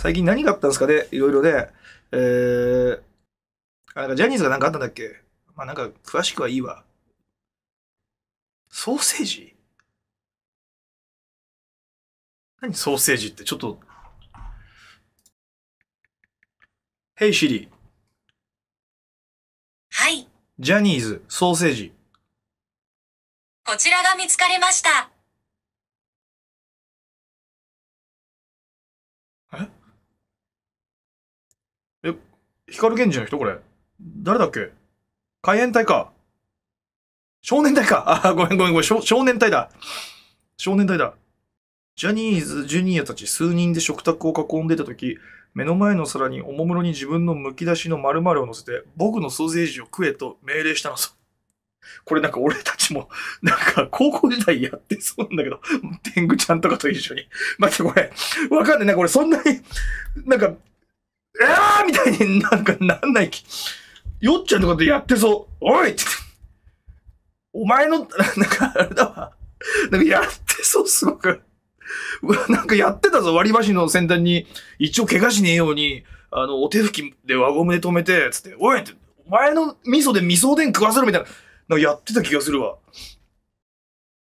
最近何があったんですかねいろいろで、えー、なんかジャニーズが何かあったんだっけまあなんか詳しくはいいわ。ソーセージ何ソーセージってちょっと。ヘイシリ。はい。ジャニーズ、ソーセージ。こちらが見つかりました。え、光源氏の人これ。誰だっけ海援隊か。少年隊か。あ、ごめんごめんごめん。少年隊だ。少年隊だ。ジャニーズジュニアたち数人で食卓を囲んでた時、目の前の皿におもむろに自分のむき出しの丸々を乗せて、僕のソーセージを食えと命令したのさ。これなんか俺たちも、なんか高校時代やってそうなんだけど、天狗ちゃんとかと一緒に。待ってこれ、わかんない。なんかそんなに、なんかえーみたいになんかなんないき。よっちゃんとかでやってそう。おいってお前の、なんかあれだわ。なんかやってそう、すごく。うわ、なんかやってたぞ。割り箸の先端に、一応怪我しねえように、あの、お手拭きで輪ゴムで止めて、つって、おいって、お前の味噌で味噌でん食わせるみたいな、なんかやってた気がするわ。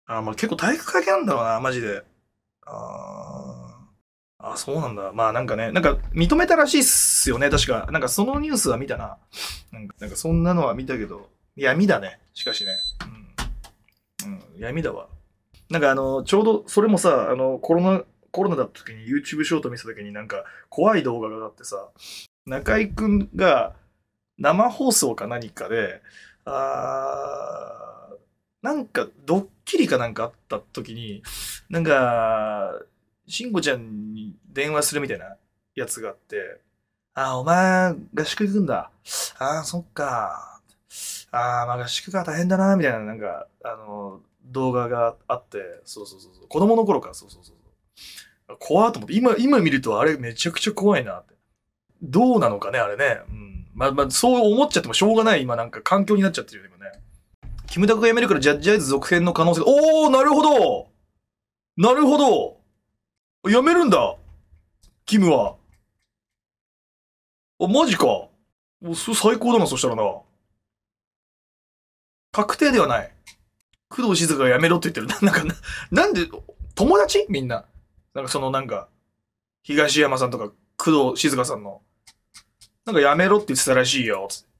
あ、まあ結構体育会系なんだろうな、マジで。ああ。あ、そうなんだ。まあなんかね、なんか認めたらしいっすよね、確か。なんかそのニュースは見たな。なんかなんかそんなのは見たけど、闇だね、しかしね。うん。うん、闇だわ。なんかあの、ちょうどそれもさ、あの、コロナ、コロナだった時に YouTube ショート見せた時になんか怖い動画があってさ、中居くんが生放送か何かで、あなんかドッキリかなんかあった時に、なんか、慎吾ちゃん電話するみたいなやつがあって、あ、お前、合宿行くんだ。あ、そっか。あ、まあ合宿が大変だな、みたいな、なんか、あの、動画があって、そうそうそうそう。子供の頃か、そうそうそうそう。怖と思って、今、今見るとあれめちゃくちゃ怖いなって。どうなのかね、あれね。うん。まあまあ、そう思っちゃってもしょうがない、今なんか環境になっちゃってるよね、今ね。キムタクが辞めるからジャッジアイズ続編の可能性おー、なるほどなるほど辞めるんだキムは。あ、マジか。もう、最高だな、そしたらな。確定ではない。工藤静香がやめろって言ってる。なんか、なんで、友達みんな。なんかそのなんか、東山さんとか工藤静香さんの、なんかやめろって言ってたらしいよ、つって。